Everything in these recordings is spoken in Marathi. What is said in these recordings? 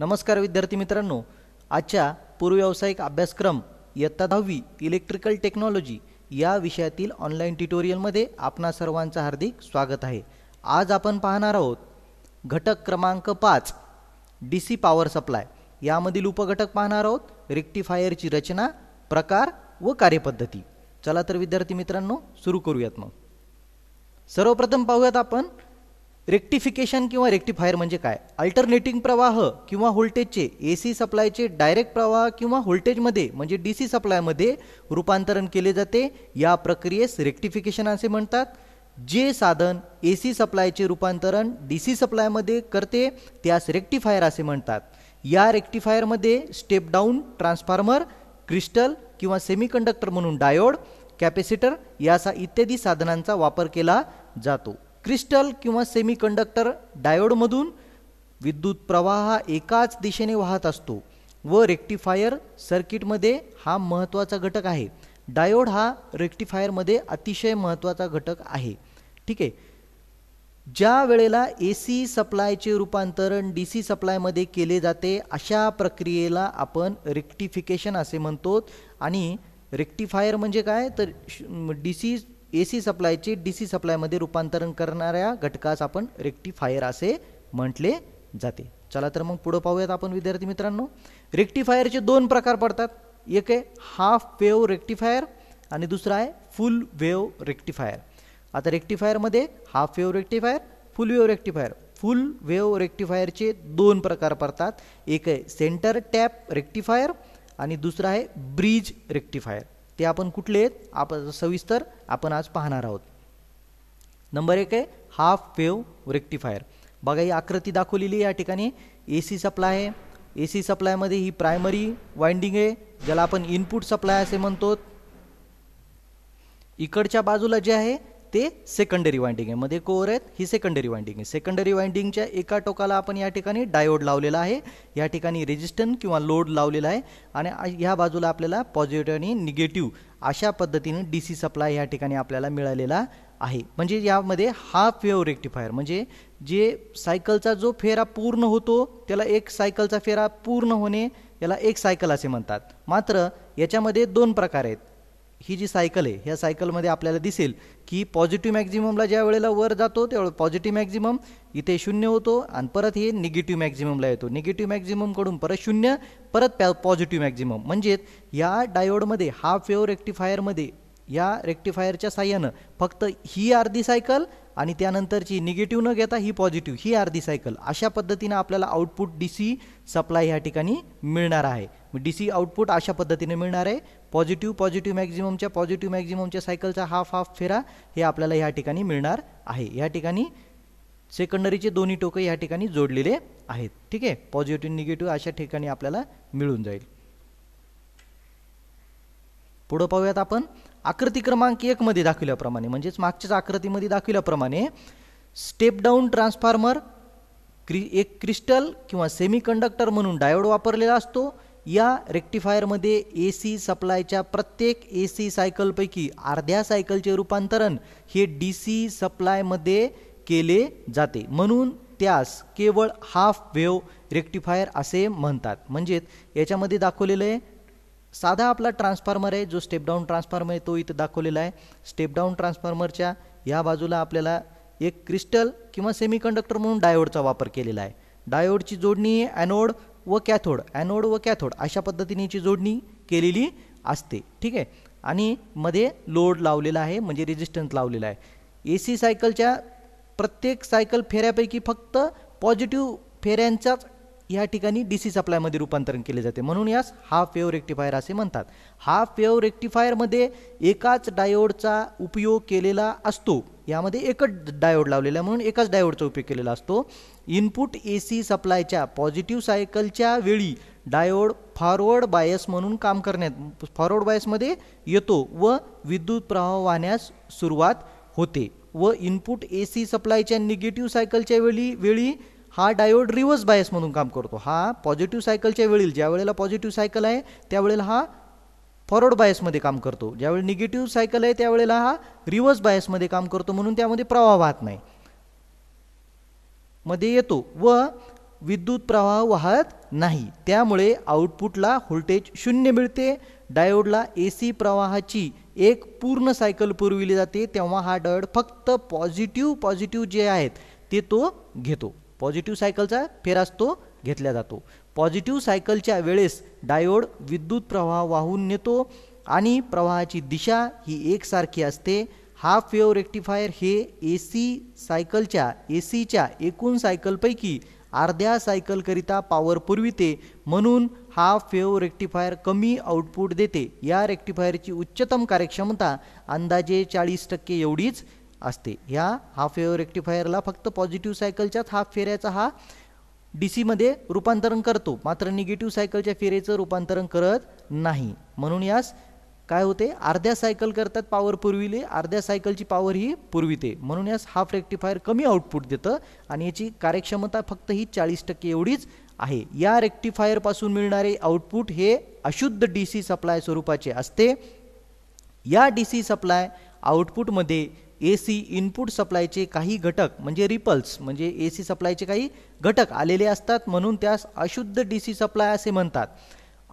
नमस्कार विद्यार्थी मित्रांनो आजच्या पूर्वव्यावसायिक अभ्यासक्रम इयत्ता दहावी इलेक्ट्रिकल टेक्नॉलॉजी या विषयातील ऑनलाईन ट्युटोरियलमध्ये आपणा सर्वांचं हार्दिक स्वागत आहे आज आपण पाहणार आहोत घटक क्रमांक पाच डी सी पॉवर सप्लाय यामधील उपघटक पाहणार आहोत रेक्टिफायरची रचना प्रकार व कार्यपद्धती चला तर विद्यार्थी मित्रांनो सुरू करूयात मग सर्वप्रथम पाहूयात आपण रेक्टिफिकेशन किंवा रेक्टिफायर म्हणजे काय अल्टरनेटिंग प्रवाह किंवा व्होल्टेजचे ए सी सप्लायचे डायरेक्ट प्रवाह किंवा व्होल्टेजमध्ये म्हणजे डी सी सप्लायमध्ये रूपांतरण केले जाते या प्रक्रियेस रेक्टिफिकेशन असे म्हणतात जे साधन ए सी सप्लायचे रूपांतरण डी सी सप्लायमध्ये करते त्यास रेक्टिफायर असे म्हणतात या रेक्टिफायरमध्ये स्टेप डाऊन ट्रान्सफॉर्मर क्रिस्टल किंवा सेमीकंडक्टर म्हणून डायोड कॅपॅसिटर याचा इत्यादी साधनांचा वापर केला जातो क्रिस्टल किंवा सेमीकंडक्टर डायोडमधून विद्युत प्रवाह एकाच दिशेने वाहत असतो व रेक्टिफायर सर्किटमध्ये हा महत्त्वाचा घटक आहे डायोड हा रेक्टिफायरमध्ये अतिशय महत्त्वाचा घटक आहे ठीक आहे ज्या वेळेला ए सी सप्लायचे रूपांतरण डी सी सप्लायमध्ये केले जाते अशा प्रक्रियेला आपण रेक्टिफिकेशन असे म्हणतो आणि रेक्टिफायर म्हणजे काय तर डी सी ए सी सप्लायचे डी सी सप्लायमध्ये रूपांतरण करणाऱ्या घटकास आपण रेक्टिफायर असे म्हटले जाते चला तर मग पुढं पाहूयात आपण विद्यार्थी मित्रांनो रेक्टिफायरचे दोन प्रकार पडतात एक आहे हाफ वेव रेक्टिफायर आणि दुसरा आहे फुल वेव रेक्टिफायर आता रेक्टिफायरमध्ये half wave rectifier full wave rectifier full wave रेक्टिफायरचे दोन प्रकार पडतात एक आहे सेंटर टॅप रेक्टिफायर आणि दुसरा आहे ब्रिज रेक्टिफायर ते आपण कुठले आहेत आप सविस्तर आपण आज पाहणार आहोत नंबर एक आहे हाफ वेव्ह रेक्टिफायर बघा ही आकृती दाखवलेली या ठिकाणी ए सी सप्लाय आहे ए सी सप्लायमध्ये ही प्रायमरी वाइंडिंग आहे ज्याला आपण इनपुट सप्लाय असे म्हणतो इकडच्या बाजूला जे आहे ते सेकंडरी वाइंडिंग आहे मध्ये कोर आहेत ही सेकंडरी वाइंडिंग आहे सेकंडरी वाइंडिंगच्या एका टोकाला आपण या ठिकाणी डायोड लावलेला आहे या ठिकाणी रेजिस्टन किंवा लोड लावलेला आहे आणि ह्या बाजूला आपल्याला पॉझिटिव्ह आणि निगेटिव्ह अशा पद्धतीने डी सी सप्लाय या ठिकाणी आपल्याला मिळालेला आहे म्हणजे यामध्ये हाफ वेव्ह रेक्टिफायर म्हणजे जे सायकलचा जो फेरा पूर्ण होतो त्याला एक सायकलचा फेरा पूर्ण होणे याला एक सायकल असे म्हणतात मात्र याच्यामध्ये दोन प्रकार आहेत ही जी सायकल आहे ह्या सायकलमध्ये आपल्याला दिसेल की पॉझिटिव्ह मॅक्झिममला ज्या वेळेला वर जातो त्यावेळेस पॉझिटिव्ह मॅक्झिमम इथे शून्य होतो आणि परत हे निगेटिव्ह मॅक्झिममला येतो निगेटिव्ह मॅक्झिममकडून परत शून्य परत पॅ पॉझिटिव्ह मॅक्झिमम म्हणजेच या डायोडमध्ये हाफ वेव्ह रेक्टिफायरमध्ये या रेक्टिफायरच्या साह्यानं फक्त ही अर्धी सायकल आणि त्यानंतरची निगेटिव्ह न घेता ही पॉझिटिव्ह ही अर्धी सायकल अशा पद्धतीनं आपल्याला आउटपुट डी सी सप्लाय ह्या ठिकाणी मिळणार आहे डी सी आउटपुट अशा पद्धतीने मिळणार आहे पॉझिटिव्ह पॉझिटिव्ह मॅक्झिममच्या पॉझिटिव्ह मॅक्झिममच्या सायकलचा हाफ हाफ फेरा हे आपल्याला या ठिकाणी मिळणार आहे या ठिकाणी सेकंडरीचे दोन्ही टोकं या ठिकाणी जोडलेले आहेत ठीक आहे पॉझिटिव्ह निगेटिव्ह अशा ठिकाणी आपल्याला मिळून जाईल पुढं पाहूयात आपण आकृती क्रमांक मध्ये दाखवल्याप्रमाणे म्हणजेच मागच्याच आकृतीमध्ये दाखवल्याप्रमाणे स्टेप डाऊन ट्रान्सफॉर्मर क्रि एक क्रिस्टल किंवा सेमीकंडक्टर म्हणून डायोड वापरलेला असतो या रेक्टिफायरमध्ये ए सी सप्लायच्या प्रत्येक ए सी सायकलपैकी अर्ध्या सायकलचे रूपांतरण हे डी सी सप्लायमध्ये केले जाते म्हणून त्यास केवळ हाफ वेव रेक्टिफायर असे म्हणतात म्हणजेच याच्यामध्ये दाखवलेलं आहे साधा आपला ट्रान्सफॉर्मर आहे जो स्टेप डाऊन ट्रान्सफॉर्मर आहे तो इथं दाखवलेला आहे स्टेपडाऊन ट्रान्सफॉर्मरच्या या बाजूला आपल्याला एक क्रिस्टल किंवा सेमीकंडक्टर म्हणून डायोडचा वापर केलेला आहे डायोडची जोडणी ॲनोड व कॅथोड अॅनोड व कॅथोड अशा पद्धतीने याची जोडणी केलेली असते ठीक आहे आणि मध्ये लोड लावलेला आहे म्हणजे रेजिस्टन्स लावलेला आहे ए सी सायकलच्या प्रत्येक सायकल फेऱ्यापैकी फक्त पॉझिटिव्ह फेऱ्यांचाच या ठिकाणी डी सी सप्लायमध्ये रूपांतरण केले जाते म्हणून यास हाफ वेव्ह रेक्टिफायर असे म्हणतात हाफ वेव्ह रेक्टिफायरमध्ये एकाच डायोडचा उपयोग केलेला असतो यामध्ये एकच डायोड लावलेला म्हणून एकाच डायोडचा उपयोग केलेला असतो इनपुट ए सी सप्लायच्या पॉझिटिव्ह सायकलच्या वेळी डायोड फॉरवर्ड बायस म्हणून काम करण्यात फॉरवर्ड बायसमध्ये येतो व विद्युत प्रवाह वाहण्यास सुरुवात होते व इनपुट ए सी सप्लायच्या निगेटिव्ह सायकलच्या वेळी वेळी हा डायोड रिव्हर्स बायस म्हणून काम करतो हा पॉझिटिव्ह सायकलच्या वेळी ज्या वेळेला पॉझिटिव्ह सायकल आहे त्यावेळेला हा फॉरवर्ड बायसमध्ये काम करतो ज्यावेळी निगेटिव्ह सायकल आहे त्यावेळेला हा रिव्हर्स बायसमध्ये काम करतो म्हणून त्यामध्ये प्रवाह वाहत नाही मध्ये येतो व विद्युत प्रवाह वाहत नाही त्यामुळे आउटपुटला व्होल्टेज शून्य मिळते डायोडला ए सी प्रवाहाची एक पूर्ण सायकल पुरविली जाते तेव्हा हा डायोड फक्त पॉझिटिव्ह पॉझिटिव्ह जे आहेत ते तो घेतो पॉझिटिव्ह सायकलचा फेरास तो घेतला जातो पॉझिटिव्ह सायकलच्या वेळेस डायोड विद्युत प्रवाह वाहून नेतो आणि प्रवाहाची दिशा ही एकसारखी असते हाफ वेव्ह रेक्टिफायर हे ए सी सायकलच्या ए सीच्या एकूण सायकलपैकी अर्ध्या सायकलकरिता पॉवर पुरविते म्हणून हाफ वेव्ह रेक्टिफायर कमी आउटपुट देते या रेक्टिफायरची उच्चतम कार्यक्षमता अंदाजे चाळीस टक्के एवढीच असते ह्या हाफ वेव्ह रेक्टिफायरला फक्त पॉझिटिव्ह सायकलच्याच हाफ फेऱ्याचा हा डी सीमध्ये रूपांतरण करतो मात्र निगेटिव्ह सायकलच्या फेरेचं रूपांतरण करत नाही म्हणून यास काय होते अर्ध्या सायकल करतात पॉवर पुरविले अर्ध्या सायकलची पॉवर ही पुरविते म्हणून यास हाफ रेक्टिफायर कमी आउटपुट देतं आणि याची कार्यक्षमता फक्त ही चाळीस टक्के एवढीच आहे या रेक्टिफायरपासून मिळणारे आउटपुट हे अशुद्ध डी सी सप्लाय स्वरूपाचे असते या डी सी सप्लाय आउटपुटमध्ये ए सी इनपुट सप्लायचे काही घटक म्हणजे रिपल्स म्हणजे ए सी सप्लायचे काही घटक आलेले असतात म्हणून त्यास अशुद्ध डी सी सप्लाय असे म्हणतात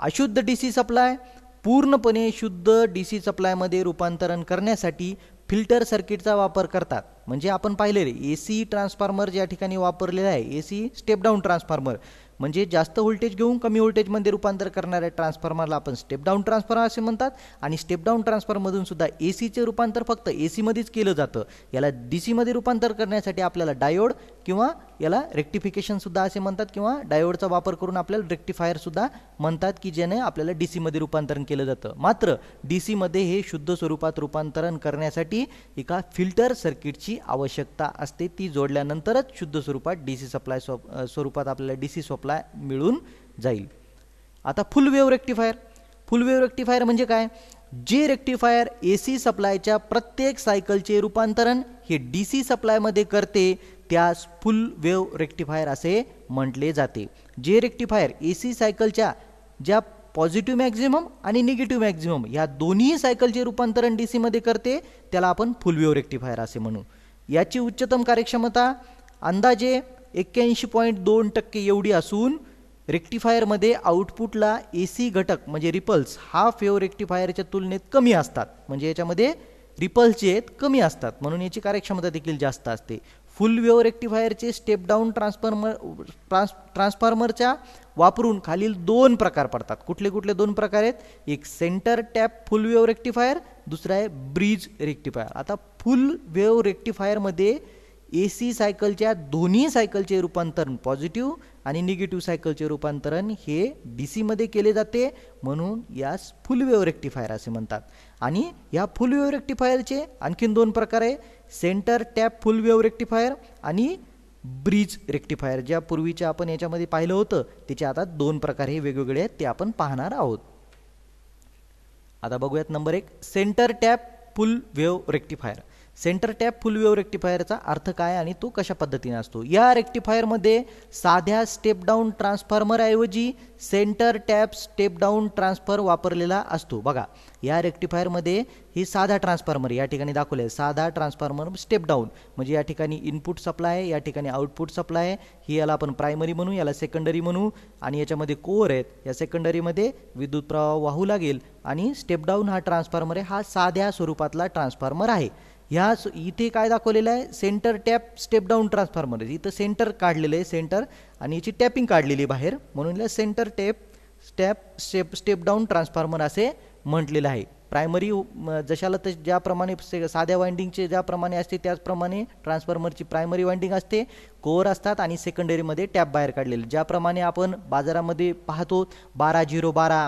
अशुद्ध डी सी सप्लाय पूर्णपणे शुद्ध डी सी सप्लायमध्ये रूपांतरण करण्यासाठी फिल्टर सर्किटचा वापर करतात म्हणजे आपण पाहिलेले ए सी ट्रान्सफॉर्मर ज्या ठिकाणी वापरलेला आहे A C step down transformer म्हणजे जास्त व्होल्टेज घेऊन कमी व्होल्टेजमध्ये रूपांतर करणाऱ्या ट्रान्सफॉर्मरला आपण स्टेप डाऊन ट्रान्सफॉर्मर असे म्हणतात आणि स्टेप डाऊन ट्रान्सफॉर्मरमधून सुद्धा ए सीचे रूपांतर फक्त ए सीमध्येच केलं जातं याला डी सीमध्ये रूपांतर करण्यासाठी आपल्याला डायोड किंवा याला रेक्टिफिकेशनसुद्धा असे म्हणतात किंवा डायोडचा वापर करून आपल्याला रेक्टिफायरसुद्धा म्हणतात की ज्याने आपल्याला डी सीमध्ये रूपांतरण केलं जातं मात्र डी सीमध्ये हे शुद्ध स्वरूपात रूपांतरण करण्यासाठी एका फिल्टर सर्किटची जी आवश्यकता असते ती जोडल्यानंतरच शुद्ध स्वरूपात डी सी सप्लाय स्वरूपात आपल्याला डी सी सप्लाय मिळून जाईल आता full wave rectifier full wave rectifier म्हणजे काय जे रेक्टिफायर ए सी सप्लायच्या प्रत्येक सायकलचे रूपांतरण हे डी सी सप्लायमध्ये करते त्यास फुल वेव्ह रेक्टिफायर असे म्हटले जाते जे रेक्टिफायर ए सी सायकलच्या ज्या पॉझिटिव्ह मॅक्झिमम आणि निगेटिव्ह मॅक्झिमम या दोन्ही सायकलचे रूपांतरण डी सीमध्ये करते त्याला आपण फुल वेव्ह रेक्टिफायर असे म्हणू याची उच्चतम कार्यक्षमता अंदाजे एक्क्याऐंशी पॉईंट दोन टक्के एवढी असून रेक्टिफायरमध्ये आउटपुटला ए सी घटक म्हणजे रिपल्स हा फेव रेक्टिफायरच्या तुलनेत कमी असतात म्हणजे याच्यामध्ये रिपल्स जे आहेत कमी असतात म्हणून याची कार्यक्षमता देखील जास्त असते फुल वेव्ह रेक्टिफायरचे स्टेप डाऊन ट्रान्सफॉर्मर ट्रान्स ट्रान्सफॉर्मरच्या वापरून खालील दोन प्रकार पडतात कुठले कुठले दोन प्रकार आहेत एक centre tap full wave rectifier दुसरा आहे ब्रिज रेक्टिफायर आता फुल वेव्ह रेक्टिफायरमध्ये ए सी सायकलच्या दोन्ही सायकलचे रूपांतरण पॉझिटिव्ह आणि निगेटिव्ह सायकलचे रूपांतरण हे डी सीमध्ये केले जाते म्हणून यास फुल वेव्ह रेक्टिफायर असे म्हणतात आणि या फुल वेव्ह रेक्टिफायरचे आणखीन दोन प्रकार आहे centre tap full wave rectifier आणि ब्रिज रेक्टिफायर ज्या पूर्वीच्या आपण याच्यामध्ये पाहिलं होतं त्याचे आता दोन प्रकार हे वेगवेगळे आहेत ते आपण पाहणार आहोत आता बघूयात नंबर एक centre tap full wave rectifier centre tap full wave रेक्टिफायरचा अर्थ काय आणि तो कशा पद्धतीने असतो या रेक्टिफायरमध्ये साध्या स्टेप डाऊन ट्रान्सफॉर्मरऐवजी centre tap step down transfer वापरलेला असतो बघा या रेक्टिफायरमध्ये ही साधा ट्रान्सफॉर्मर या ठिकाणी दाखवले आहे साधा ट्रान्सफॉर्मर स्टेप डाऊन म्हणजे या ठिकाणी इनपुट सप्लाय आहे या ठिकाणी आउटपुट सप्लाय आहे ही याला आपण प्रायमरी म्हणू याला सेकंडरी म्हणू आणि याच्यामध्ये कोअर आहेत या सेकंडरीमध्ये विद्युत प्रवाह वाहू लागेल आणि स्टेप डाऊन हा ट्रान्सफॉर्मर आहे हा साध्या स्वरूपातला ट्रान्सफॉर्मर आहे ह्या इथे काय दाखवलेलं आहे centre tap step down transformer इथं सेंटर काढलेलं आहे सेंटर आणि याची टॅपिंग काढलेली आहे बाहेर म्हणून centre tap step step step down transformer असे म्हटलेलं आहे प्रायमरी जशाला तश ज्याप्रमाणे से साध्या वाइंडिंगचे ज्याप्रमाणे असते त्याचप्रमाणे ट्रान्सफॉर्मरची प्रायमरी वाइंडिंग असते कोअर असतात आणि सेकंडरीमध्ये टॅप बाहेर काढलेले ज्याप्रमाणे आपण बाजारामध्ये पाहतो बारा झिरो बारा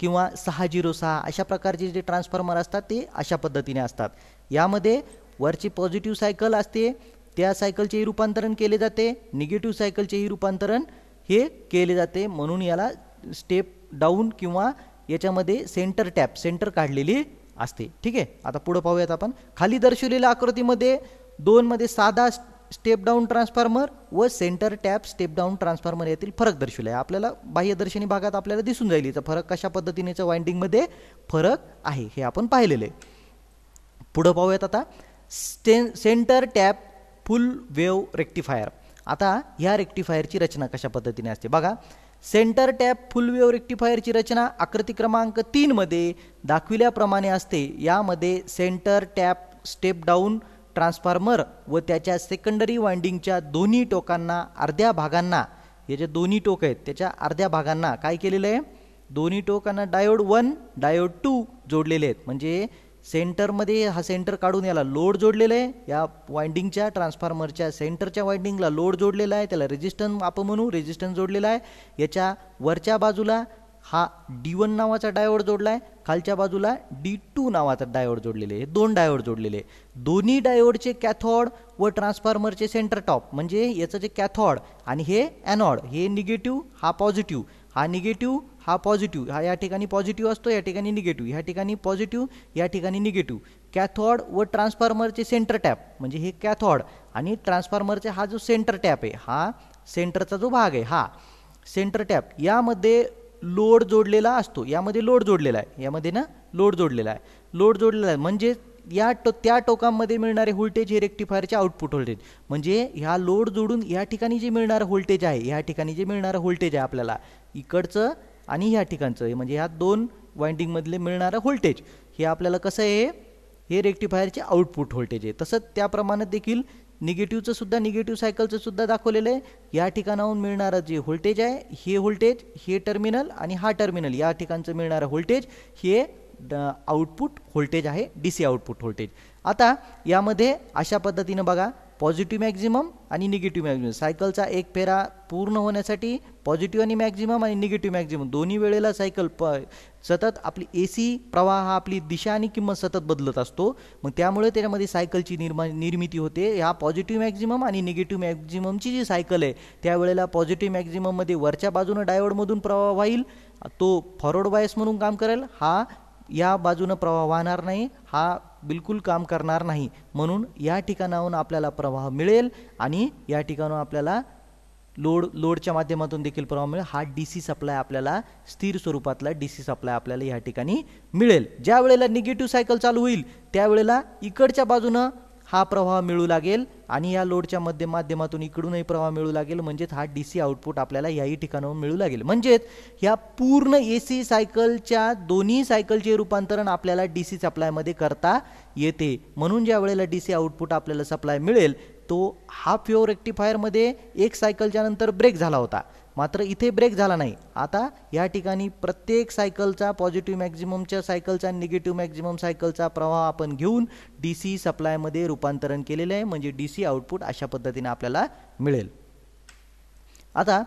किंवा सहा झिरो सहा अशा प्रकारचे जे ट्रान्सफॉर्मर असतात ते अशा पद्धतीने असतात यामध्ये वरची पॉझिटिव्ह सायकल असते त्या सायकलचेही रूपांतरण केले जाते निगेटिव्ह सायकलचेही रूपांतरण हे केले जाते म्हणून याला स्टेप डाऊन किंवा याच्यामध्ये सेंटर टॅप सेंटर काढलेली असते ठीक आहे आता पुढं पाहूयात आपण खाली दर्शवलेल्या आकृतीमध्ये दोनमध्ये साधा स्टेप डाऊन ट्रान्सफॉर्मर व centre tap step down transformer यातील फरक दर्शवला आहे आपल्याला बाह्यदर्शनी भागात आपल्याला दिसून जाईल याचा फरक कशा पद्धतीनेचं वाइंडिंगमध्ये फरक आहे हे आपण पाहिलेलं आहे पुढं पाहूयात आता स्टे centre tap full wave rectifier आता ह्या रेक्टिफायरची रचना कशा पद्धतीने असते बघा सेंटर टॅप फुल वेव रेक्टिफायरची रचना आकृती क्रमांक तीनमध्ये दाखविल्याप्रमाणे असते यामध्ये centre tap step down transformer व त्याच्या सेकंडरी वाइंडिंगच्या दोन्ही टोकांना अर्ध्या भागांना हे जे दोन्ही टोक आहेत त्याच्या अर्ध्या भागांना काय केलेलं आहे दोन्ही टोकांना डायोड वन डायोड टू जोडलेले आहेत म्हणजे सेंटरमध्ये हा सेंटर काढून याला लोड जोडलेला आहे या वाइंडिंगच्या ट्रान्सफॉर्मरच्या सेंटरच्या वाइंडिंगला लोड जोडलेला आहे त्याला रेजिस्टन्स आपण म्हणू रेजिस्टन्स जोडलेला आहे याच्या वरच्या बाजूला हा डी वन नावाचा डायोड जोडला आहे खालच्या बाजूला डी टू नावाचा डायोड जोडलेला आहे दोन डायोड जोडलेले दोन्ही डायोडचे कॅथॉड व ट्रान्सफॉर्मरचे सेंटर टॉप म्हणजे याचं जे कॅथॉड आणि हे ॲनॉड हे निगेटिव्ह हा पॉझिटिव्ह हा निगेटिव्ह हा पॉझिटिव्ह हा या ठिकाणी पॉझिटिव्ह असतो या ठिकाणी निगेटिव्ह ह्या ठिकाणी पॉझिटिव्ह या ठिकाणी निगेटिव्ह कॅथॉड व ट्रान्सफॉर्मरचे सेंटर टॅप म्हणजे हे कॅथॉड आणि ट्रान्सफॉर्मरचा हा जो सेंटर टॅप आहे हा सेंटरचा जो भाग आहे हा सेंटर टॅप यामध्ये लोड जोडलेला असतो यामध्ये लोड जोडलेला आहे यामध्ये ना लोड जोडलेला आहे लोड जोडलेला आहे म्हणजे या टो त्या टोकांमध्ये मिळणारे व्होल्टेज हे रेक्टिफायरचे आउटपुट व्होल्टेज म्हणजे ह्या लोड जोडून या ठिकाणी जे मिळणारं व्होल्टेज आहे या ठिकाणी जे मिळणारं व्होल्टेज आहे आपल्याला इकडचं आणि ह्या ठिकाणचं म्हणजे ह्या दोन वाइंडिंगमधले मिळणारं व्होल्टेज हे आपल्याला कसं आहे हे रेक्टिफायरचे आउटपुट व्होल्टेज आहे तसंच त्याप्रमाणे देखील निगेटिव्हचं सुद्धा निगेटिव्ह सायकलचं सुद्धा दाखवलेलं आहे या ठिकाणाहून मिळणारं जे व्होल्टेज आहे हे व्होल्टेज हे टर्मिनल आणि हा टर्मिनल या ठिकाणचं मिळणारं व्होल्टेज हे आउटपुट व्होल्टेज आहे डी सी आउटपुट व्होल्टेज आता यामध्ये अशा पद्धतीनं बघा पॉझिटिव्ह मॅक्झिमम आणि निगेटिव्ह मॅक्झिमम सायकलचा एक फेरा पूर्ण होण्यासाठी पॉझिटिव्ह आणि मॅक्झिमम आणि निगेटिव्ह मॅक्झिमम दोन्ही वेळेला सायकल प सतत आपली ए सी प्रवाह हा आपली दिशा आणि किंमत सतत बदलत असतो मग त्यामुळे त्याच्यामध्ये सायकलची निर्मा निर्मिती होते ह्या पॉझिटिव्ह मॅक्झिमम आणि निगेटिव्ह मॅक्झिममची जी सायकल आहे त्यावेळेला पॉझिटिव्ह मॅक्झिमममध्ये वरच्या बाजूनं डायवर्डमधून प्रवाह वाहील तो फॉरवर्ड बायस म्हणून काम करेल हा या बाजूनं प्रवाह वाहणार नाही हा बिलकुल काम करणार नाही म्हणून या ठिकाणाहून आपल्याला प्रवाह मिळेल आणि या ठिकाणाहून आपल्याला लोड लोडच्या माध्यमातून देखील प्रवाह मिळेल हा डी सी सप्लाय आपल्याला स्थिर स्वरूपातला डी सी सप्लाय आपल्याला या ठिकाणी मिळेल ज्या वेळेला निगेटिव्ह सायकल चालू होईल त्यावेळेला इकडच्या बाजूनं हा प्रवाह मिळू लागेल आणि या लोडच्या मध्य माध्यमातून इकडूनही प्रवाह मिळू लागेल म्हणजेच हा डी सी आउटपुट आपल्याला याही ठिकाणावर मिळू लागेल म्हणजेच ह्या पूर्ण ए सी सायकलच्या दोन्ही सायकलचे रूपांतरण आपल्याला डी सी सप्लायमध्ये करता येते म्हणून ज्या वेळेला डी सी आउटपुट आपल्याला सप्लाय मिळेल तो हाफ वेव्ह रेक्टिफायरमध्ये एक सायकलच्या नंतर ब्रेक झाला होता मात्र इथे ब्रेक झाला नाही आता या ठिकाणी प्रत्येक सायकलचा पॉझिटिव्ह मॅक्झिममच्या सायकलचा निगेटिव्ह मॅक्झिमम सायकलचा प्रवाह आपण घेऊन डी सी सप्लायमध्ये रूपांतरण केलेले आहे म्हणजे डी सी आउटपुट अशा पद्धतीने आपल्याला मिळेल आता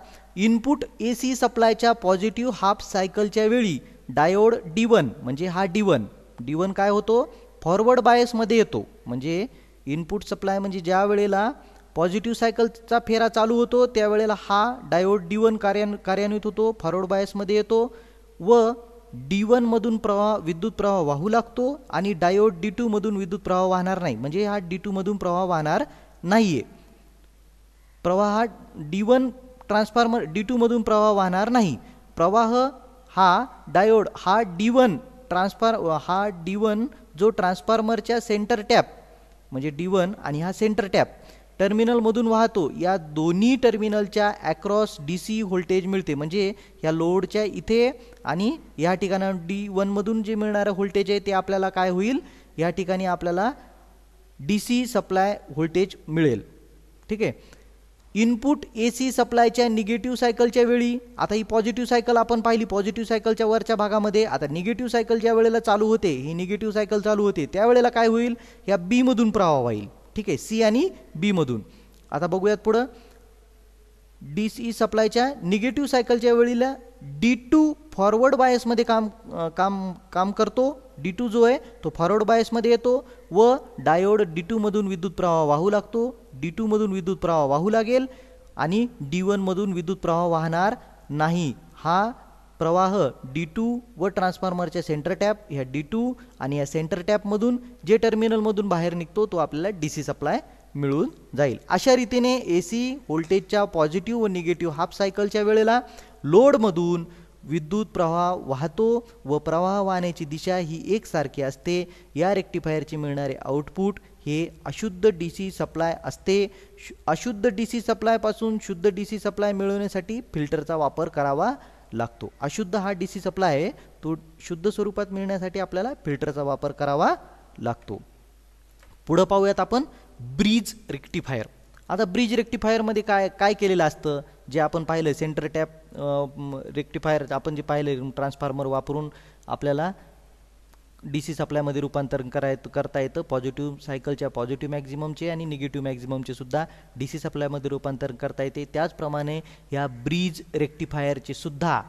इनपुट ए सी सप्लायच्या पॉझिटिव्ह हाफ सायकलच्या वेळी डायोड डी वन म्हणजे हा डी वन डी वन काय होतो फॉरवर्ड बायसमध्ये येतो म्हणजे इनपुट सप्लाय म्हणजे ज्या वेळेला पॉझिटिव्ह सायकलचा फेरा चालू होतो त्यावेळेला हा डायोड डी वन कार्यान कार्यान्वित होतो फॉरवर्ड बायसमध्ये येतो व डी वनमधून प्रवाह विद्युत प्रवाह वाहू लागतो आणि डायोड डी टूमधून विद्युत प्रवाह वाहणार नाही म्हणजे हा डी टूमधून प्रवाह वाहणार नाही आहे प्रवाह हा डी वन ट्रान्सफॉर्मर डी टूमधून प्रवाह वाहणार नाही प्रवाह हा डायोड हा डी वन ट्रान्सफार हा डी वन जो ट्रान्सफॉर्मरच्या सेंटर टॅप म्हणजे डी वन आणि हा सेंटर टॅप टर्मिनलमधून वाहतो या दोन्ही टर्मिनलच्या अक्रॉस डी सी व्होल्टेज मिळते म्हणजे या लोडच्या इथे आणि या ठिकाणा डी वनमधून जे मिळणारं व्होल्टेज आहे ते आपल्याला काय होईल या ठिकाणी आपल्याला डी सी सप्लाय व्होल्टेज मिळेल ठीक आहे इनपुट ए सी सप्लायच्या निगेटिव्ह सायकलच्या वेळी आता ही पॉझिटिव्ह सायकल आपण पाहिली पॉझिटिव्ह सायकलच्या वरच्या भागामध्ये आता निगेटिव्ह सायकल ज्या वेळेला चालू होते ही निगेटिव्ह सायकल चालू होते त्यावेळेला काय होईल या बीमधून प्रवाह वाहील ठीक आहे सी आणि बीमधून आता बघूयात पुढं डी सी सप्लायच्या निगेटिव्ह सायकलच्या वेळीला डी टू फॉरवर्ड बायसमध्ये काम काम काम करतो डी टू जो आहे तो फॉरवर्ड बायसमध्ये येतो व डायोड डी टूमधून विद्युत प्रवाह वाहू लागतो डी टूमधून विद्युत प्रवाह वाहू लागेल आणि डी वनमधून विद्युत प्रवाह वाहणार नाही हा प्रवाह डी टू व ट्रान्सफॉर्मरच्या सेंटर टॅप ह्या डी टू आणि या सेंटर टॅपमधून जे टर्मिनलमधून बाहेर निघतो तो आपल्याला डी सी सप्लाय मिळून जाईल अशा रीतीने ए सी व्होल्टेजच्या पॉझिटिव्ह व निगेटिव्ह हाफ सायकलच्या वेळेला लोडमधून विद्युत प्रवाह वाहतो व प्रवाह वाहण्याची दिशा ही एकसारखी असते या रेक्टिफायरचे मिळणारे आउटपुट हे अशुद्ध डी सी सप्लाय असते अशुद्ध डी सी सप्लायपासून शुद्ध डी सी सप्लाय मिळवण्यासाठी फिल्टरचा वापर करावा लागतो अशुद्ध हा डी सी सप्लाय आहे तो शुद्ध स्वरूपात मिळण्यासाठी आपल्याला फिल्टरचा वापर करावा लागतो पुढं पाहूयात आपण ब्रिज रेक्टिफायर आता ब्रिज रेक्टिफायरमध्ये काय काय केलेलं असतं जे आपण पाहिलं सेंटर टॅप रेक्टिफायर आपण जे पाहिलं ट्रान्सफॉर्मर वापरून आपल्याला डी सी सप्लायमध्ये रूपांतरण कराय करता येतं पॉझिटिव्ह सायकलच्या पॉझिटिव्ह मॅक्झिममचे आणि निगेटिव्ह मॅक्झिममचे सुद्धा डी सी सप्लायमध्ये रूपांतरण करता येते त्याचप्रमाणे ह्या ब्रीज रेक्टिफायरचे सुद्धा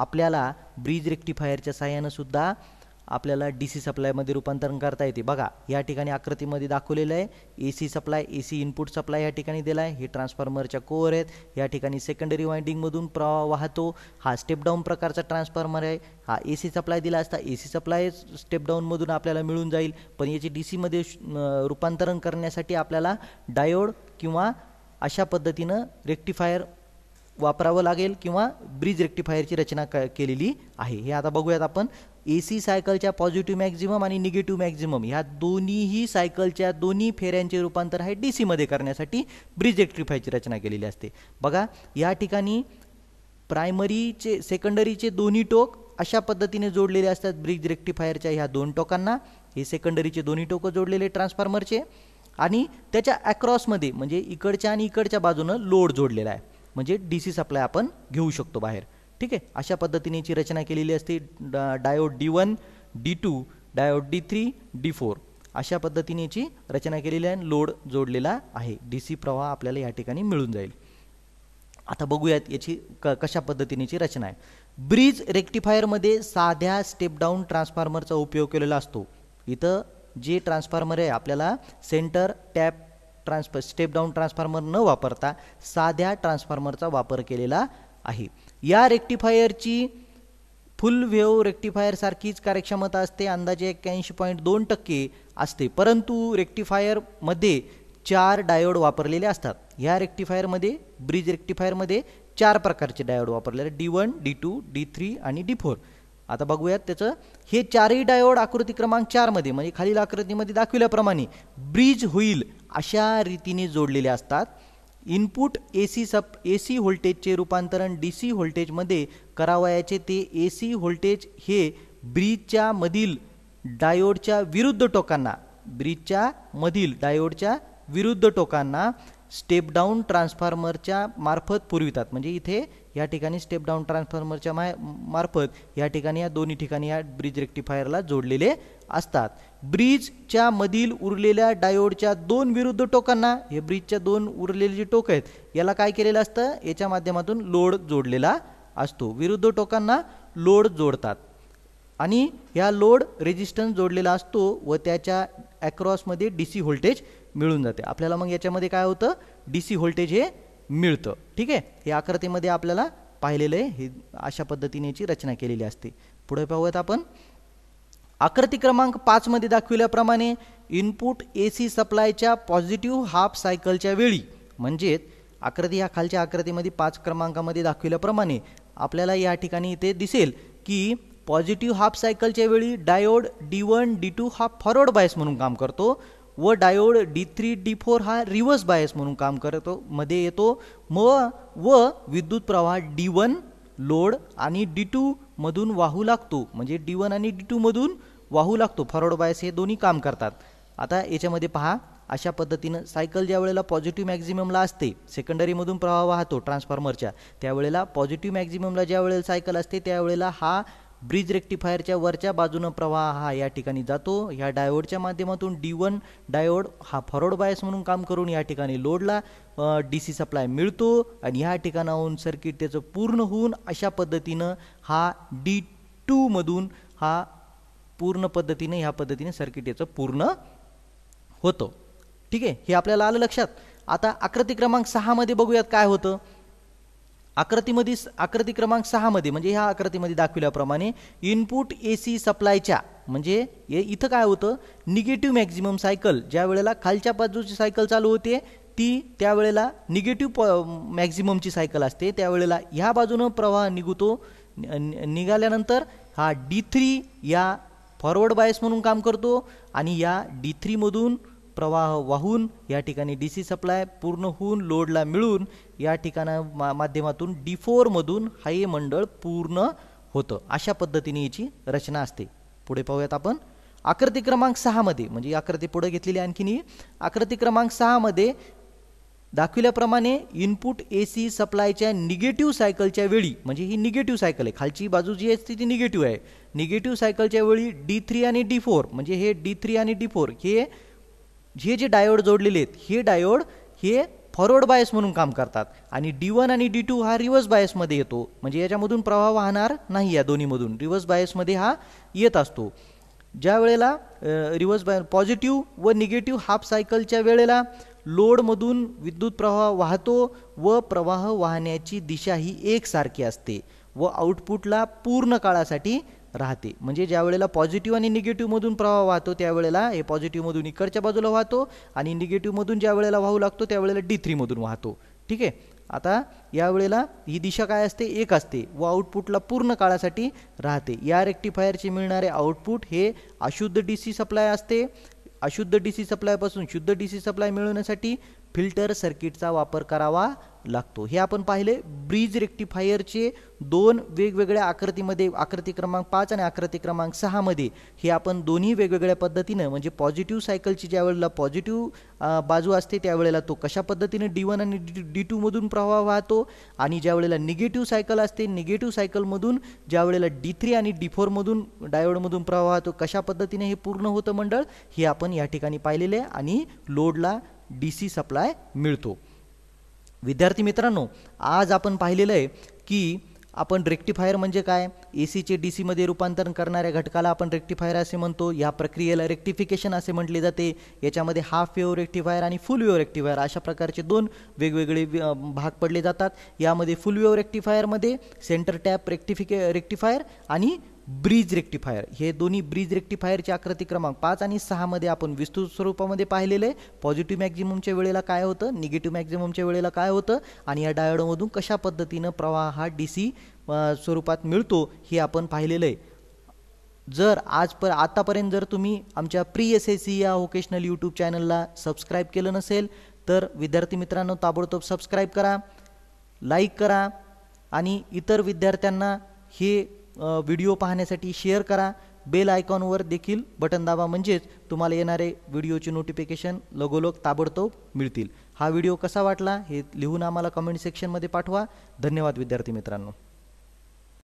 आपल्याला ब्रीज रेक्टिफायरच्या सहाय्यानंसुद्धा सुद्धा आपल्याला डी सी सप्लायमध्ये रूपांतरण करता येते बघा या ठिकाणी आकृतीमध्ये दाखवलेलं आहे A C supply A C input supply या ठिकाणी दिला आहे हे ट्रान्सफॉर्मरच्या कोअर आहेत या ठिकाणी सेकंडरी वाइंडिंगमधून प्रवाह वाहतो हा स्टेप डाऊन प्रकारचा ट्रान्सफॉर्मर आहे हा ए सी सप्लाय दिला असता ए सी सप्लाय स्टेप डाऊनमधून आपल्याला मिळून जाईल पण याची डी सीमध्ये रूपांतरण करण्यासाठी आपल्याला डायोड किंवा अशा पद्धतीनं रेक्टिफायर वापरावं लागेल किंवा ब्रिज रेक्टिफायरची रचना क केलेली आहे हे आता बघूयात आपण ए सी सायकलच्या पॉझिटिव्ह मॅक्झिमम आणि निगेटिव्ह मॅक्झिमम ह्या दोन्हीही सायकलच्या दोन्ही फेऱ्यांचे रूपांतर आहे डी सीमध्ये करण्यासाठी ब्रिज रेक्ट्रिफायची रचना केलेली असते बघा या ठिकाणी प्रायमरीचे सेकंडरीचे दोन्ही टोक अशा पद्धतीने जोडलेले असतात ब्रिज रेक्टिफायरच्या ह्या दोन टोकांना हे सेकंडरीचे दोन्ही टोकं जोडलेले ट्रान्सफॉर्मरचे आणि त्याच्या अक्रॉसमध्ये म्हणजे इकडच्या आणि इकडच्या बाजूनं लोड जोडलेला आहे म्हणजे डी सी सप्लाय आपण घेऊ शकतो बाहेर ठीक आहे अशा पद्धतीनेची रचना केलेली असते diode D one D two diode D three D four अशा पद्धतीनेची रचना केलेली आहे लोड जोडलेला आहे डी सी प्रवाह आपल्याला या ठिकाणी मिळून जाईल आता बघूयात याची क कशा पद्धतीनेची रचना आहे ब्रिज रेक्टिफायरमध्ये साध्या स्टेप डाऊन ट्रान्सफॉर्मरचा उपयोग केलेला असतो इथं जे ट्रान्सफॉर्मर आहे आपल्याला सेंटर टॅप ट्रान्सफ स्टेप डाऊन ट्रान्सफॉर्मर न वापरता साध्या ट्रान्सफॉर्मरचा वापर केलेला आहे या रेक्टिफायरची फुल व्हेव सारखीच कार्यक्षमता असते अंदाजे एक्क्याऐंशी पॉईंट दोन टक्के असते परंतु रेक्टिफायरमध्ये चार डायोड वापरलेले असतात ह्या रेक्टिफायरमध्ये ब्रिज रेक्टिफायरमध्ये चार प्रकारचे डायोड वापरलेले D one D two D three आणि डी फोर आता बघूयात त्याचं हे चारही डायोड आकृती क्रमांक चारमध्ये म्हणजे खालील आकृतीमध्ये दाखविल्याप्रमाणे ब्रिज होईल अशा रीतीने जोडलेले असतात इनपुट ए सी सप ए सी व्होल्टेजचे रूपांतरण डी सी व्होल्टेजमध्ये करावयाचे ते ए सी व्होल्टेज हे ब्रिजच्या मधील डायोडच्या विरुद्ध टोकांना ब्रिजच्या मधील डायोडच्या विरुद्ध टोकांना स्टेप डाऊन ट्रान्सफॉर्मरच्या मार्फत पुरवितात म्हणजे इथे या ठिकाणी स्टेप डाऊन ट्रान्सफॉर्मरच्या मा मार्फत या ठिकाणी या दोन्ही ठिकाणी या ब्रिज रेक्टिफायरला जोडलेले असतात ब्रिजच्या मधील उरलेल्या डायोडच्या दोन विरुद्ध टोकांना हे ब्रिजच्या दोन उरलेले जे टोक आहेत याला काय केलेलं असतं याच्या माध्यमातून लोड जोडलेला असतो विरुद्ध टोकांना लोड जोडतात आणि या लोड रेजिस्टन्स जोडलेला असतो व त्याच्या अक्रॉसमध्ये डी सी व्होल्टेज मिळून जाते आपल्याला मग याच्यामध्ये काय होतं डी सी व्होल्टेज हे मिळतं ठीक आहे हे आकृतीमध्ये आपल्याला पाहिलेलं आहे हे अशा पद्धतीने याची रचना केलेली असते पुढे पाहूयात आपण आकृती क्रमांक पाचमध्ये दाखविल्याप्रमाणे इनपुट ए सी सप्लायच्या पॉझिटिव्ह हाफ सायकलच्या वेळी म्हणजेच आकृती ह्या खालच्या आकृतीमध्ये पाच क्रमांकामध्ये दाखविल्याप्रमाणे आपल्याला या ठिकाणी इथे दिसेल की पॉझिटिव्ह हाफ सायकलच्या वेळी diode D one D two हा फॉरवर्ड बायस म्हणून काम करतो व diode D three D four हा रिव्हर्स बायस म्हणून काम करतो मध्ये येतो म व विद्युत प्रवाह डी वन लोड आणि डी टू मधून वाहू लागतो म्हणजे डी वन आणि डी टू मधून वाहू लागतो फॉरवर्ड बायस हे दोन्ही काम करतात आता याच्यामध्ये पहा अशा पद्धतीनं सायकल ज्या वेळेला पॉझिटिव्ह मॅक्झिममला असते सेकंडरीमधून प्रवाह वाहतो ट्रान्सफॉर्मरच्या त्यावेळेला पॉझिटिव्ह मॅक्झिममला ज्या वेळेला सायकल असते त्यावेळेला हा ब्रिज रेक्टिफायरच्या वरच्या बाजूनं प्रवाह हा या ठिकाणी जातो ह्या डायोडच्या माध्यमातून डी वन डायोड हा फॉरवर्ड बायस म्हणून काम करून या ठिकाणी लोडला डी सी सप्लाय मिळतो आणि ह्या ठिकाणाहून सर्किट त्याचं पूर्ण होऊन अशा पद्धतीनं हा डी मधून हा पूर्ण पद्धतीने ह्या पद्धतीने सर्किट याचं पूर्ण होतं ठीक आहे हे आपल्याला आलं लक्षात आता आकृती क्रमांक सहामध्ये बघूयात काय होतं आकृतीमध्ये आकृती क्रमांक सहामध्ये म्हणजे ह्या आकृतीमध्ये दाखविल्याप्रमाणे इनपुट ए सी सप्लायच्या म्हणजे इथं काय होतं निगेटिव्ह मॅक्झिमम सायकल ज्या वेळेला खालच्या बाजूची सायकल चालू होते ती त्यावेळेला निगेटिव्ह प मॅक्झिममची सायकल असते त्यावेळेला ह्या बाजूनं प्रवाह निघतो निघाल्यानंतर हा डी थ्री या फॉरवर्ड बायस म्हणून काम करतो आणि या डी थ्रीमधून प्रवाह वाहून या ठिकाणी डी सी सप्लाय पूर्ण होऊन लोडला मिळून या ठिकाणा मा माध्यमातून डी फोरमधून हाय मंडळ पूर्ण होतं अशा पद्धतीने याची रचना असते पुढे पाहूयात आपण आकृती क्रमांक सहामध्ये म्हणजे आकृती पुढे घेतलेली आणखीन ही आकृती क्रमांक सहामध्ये दाखविल्याप्रमाणे इनपुट ए सी सप्लायच्या निगेटिव्ह सायकलच्या वेळी म्हणजे ही निगेटिव्ह सायकल आहे खालची बाजू जी असते ती निगेटिव्ह आहे निगेटिव्ह सायकलच्या वेळी डी थ्री आणि डी फोर म्हणजे हे डी थ्री आणि डी फोर हे जे जे डायोड जोडलेले आहेत हे डायोड हे फॉरवर्ड बायस म्हणून काम करतात आणि डी वन आणि डी टू हा रिव्हर्स बायसमध्ये येतो म्हणजे याच्यामधून प्रवाह वाहणार नाही या दोन्हीमधून रिव्हर्स बायसमध्ये हा येत असतो ज्या वेळेला रिव्हर्स बाय पॉझिटिव्ह व निगेटिव्ह हाफ सायकलच्या वेळेला लोडमधून विद्युत प्रवाह वाहतो व प्रवाह वाहण्याची दिशा ही एकसारखी असते व आउटपुटला पूर्ण काळासाठी राहते म्हणजे ज्या वेळेला पॉझिटिव्ह आणि निगेटिव्हमधून प्रवाह वाहतो त्यावेळेला हे पॉझिटिव्हमधून इकडच्या बाजूला वाहतो आणि निगेटिव्हमधून ज्या वेळेला वाहू लागतो त्यावेळेला डी थ्रीमधून वाहतो ठीक आहे आता यावेळेला ही दिशा काय असते एक असते व आउटपुटला पूर्ण काळासाठी राहते या रेक्टिफायरचे मिळणारे आउटपुट हे अशुद्ध डी सी सप्लाय असते अशुद्ध डी सी सप्लायपासून शुद्ध डी सी सप्लाय मिळवण्यासाठी फिल्टर सर्किटचा वापर करावा लागतो हे आपण पाहिले ब्रिज रेक्टिफायरचे दोन वेगवेगळ्या आकृतीमध्ये आकृती क्रमांक पाच आणि आकृती क्रमांक सहामध्ये हे आपण दोन्ही वेगवेगळ्या पद्धतीनं म्हणजे पॉझिटिव्ह सायकलची ज्या वेळेला पॉझिटिव्ह बाजू असते त्यावेळेला तो कशा पद्धतीने डी वन आणि डी टूमधून प्रवाह वाहतो आणि ज्या वेळेला निगेटिव्ह सायकल असते निगेटिव्ह सायकलमधून ज्या वेळेला डी थ्री आणि डी फोरमधून डायोडमधून प्रवाह वाहतो कशा पद्धतीने हे पूर्ण होतं मंडळ हे आपण या ठिकाणी पाहिलेले आणि लोडला डी सी सप्लाय मिळतो विद्यार्थी मित्रांनो आज आपण पाहिलेलं आहे की आपण रेक्टिफायर म्हणजे काय ए सीचे डी सीमध्ये रूपांतरण करणाऱ्या घटकाला आपण रेक्टिफायर असे म्हणतो या प्रक्रियेला रेक्टिफिकेशन असे म्हटले जाते याच्यामध्ये हाफ वेव रेक्टिफायर आणि फुल वेव रेक्टिफायर अशा प्रकारचे दोन वेगवेगळे भाग पडले जातात यामध्ये फुल वेव्ह रेक्टिफायरमध्ये सेंटर टॅप रेक्टिफिके रेक्टिफायर आणि ब्रिज रेक्टिफायर हे दोन्ही ब्रिज रेक्टिफायरचे आकृती क्रमांक पाच आणि सहामध्ये आपण विस्तृत स्वरूपामध्ये पाहिलेले आहे पॉझिटिव्ह मॅक्झिममच्या वेळेला काय होतं निगेटिव्ह मॅक्झिममच्या वेळेला काय होतं आणि या डायोडमधून कशा पद्धतीनं प्रवाह हा डी सी स्वरूपात मिळतो हे आपण पाहिलेलं आहे जर आज पर आतापर्यंत जर तुम्ही आमच्या प्री एस एस सी या व्होकेशनल यूट्यूब चॅनलला सबस्क्राईब केलं नसेल तर विद्यार्थी मित्रांनो ताबडतोब सबस्क्राईब करा लाईक करा आणि इतर विद्यार्थ्यांना हे व्हिडिओ पाहण्यासाठी शेअर करा बेल आयकॉनवर देखील बटन दाबा म्हणजेच तुम्हाला येणारे व्हिडिओचे नोटिफिकेशन लगोलग ताबडतोब मिळतील हा व्हिडिओ कसा वाटला हे लिहून आम्हाला कमेंट सेक्शनमध्ये पाठवा धन्यवाद विद्यार्थी मित्रांनो